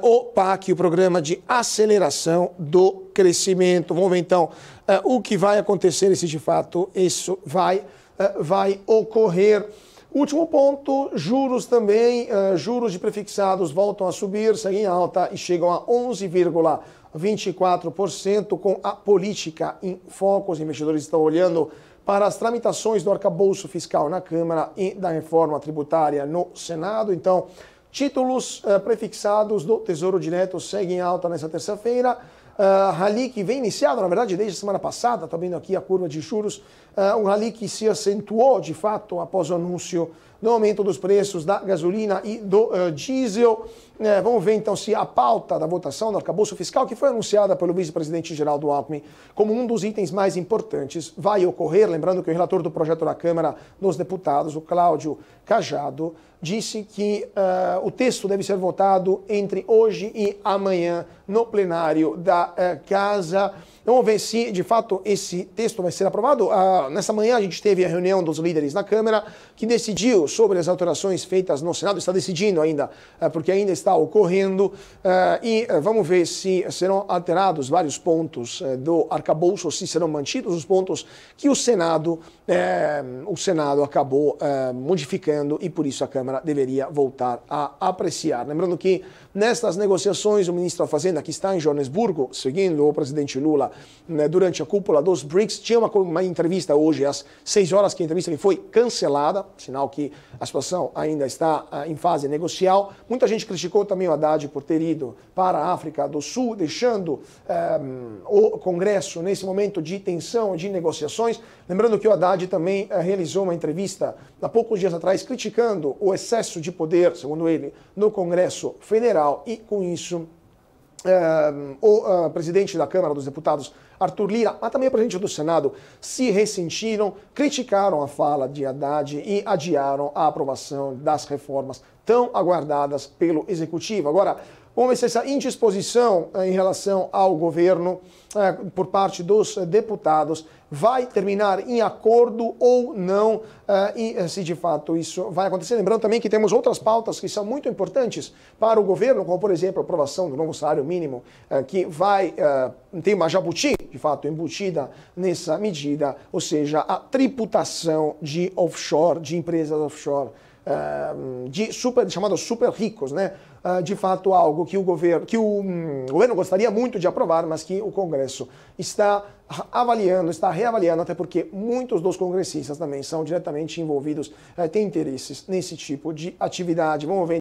Speaker 1: uh, o PAC, o programa de aceleração do crescimento. Vamos ver então eh, o que vai acontecer e se de fato isso vai, eh, vai ocorrer. Último ponto, juros também, eh, juros de prefixados voltam a subir, seguem alta e chegam a 11,24% com a política em foco. Os investidores estão olhando para as tramitações do arcabouço fiscal na Câmara e da reforma tributária no Senado. Então, títulos prefixados do Tesouro Direto seguem alta nesta terça-feira Uh, rally que vem iniciado, na verdade, desde a semana passada, está vendo aqui a curva de juros, uh, um rally que se acentuou, de fato, após o anúncio do aumento dos preços da gasolina e do uh, diesel. É, vamos ver então se a pauta da votação do arcabouço fiscal, que foi anunciada pelo vice-presidente Geraldo Alckmin como um dos itens mais importantes, vai ocorrer. Lembrando que o relator do projeto da Câmara dos Deputados, o Cláudio Cajado, disse que uh, o texto deve ser votado entre hoje e amanhã no plenário da uh, Casa. Então, vamos ver se, de fato, esse texto vai ser aprovado. Ah, nessa manhã a gente teve a reunião dos líderes na Câmara, que decidiu sobre as alterações feitas no Senado. Está decidindo ainda, eh, porque ainda está ocorrendo. Eh, e eh, vamos ver se serão alterados vários pontos do arcabouço, se serão mantidos os pontos que o Senado, o Senado acabou modificando e, por isso, a Câmara deveria voltar a apreciar. Lembrando que, nestas negociações, o ministro da Fazenda, que está em Joanesburgo, seguindo o presidente Lula, né, durante a cúpula dos BRICS. Tinha uma, uma, entrevista hoje às 6 horas, que a entrevista que foi cancelada, sinal que a situação ainda está ah, em fase negocial. Muita gente criticou também o Haddad por ter ido para a África do Sul, deixando eh, o Congresso nesse momento de tensão, de negociações. Lembrando que o Haddad também eh, realizou uma entrevista há poucos dias atrás criticando o excesso de poder, segundo ele, no Congresso Federal e, com isso, Uh, o uh, presidente da Câmara dos Deputados, Arthur Lira, mas também o presidente do Senado, se ressentiram, criticaram a fala de Haddad e adiaram a aprovação das reformas tão aguardadas pelo Executivo. Agora, Houve essa indisposição eh, em relação ao governo eh, por parte dos eh, deputados. Vai terminar em acordo ou não, e se de fato isso vai acontecer. Lembrando também que temos outras pautas que são muito importantes para o governo, como por exemplo a aprovação do novo salário mínimo, que vai ter uma jabuti, de fato, embutida nessa medida, ou seja, a tributação de offshore, de empresas offshore, de super, chamadas super ricos, né? Ah, de fato algo que o governo, que o, hum, o governo gostaria muito de aprovar, mas que o Congresso está avaliando, está reavaliando, até porque muitos dos congressistas também são diretamente envolvidos, eh, têm interesses nesse tipo de atividade. Vamos ver.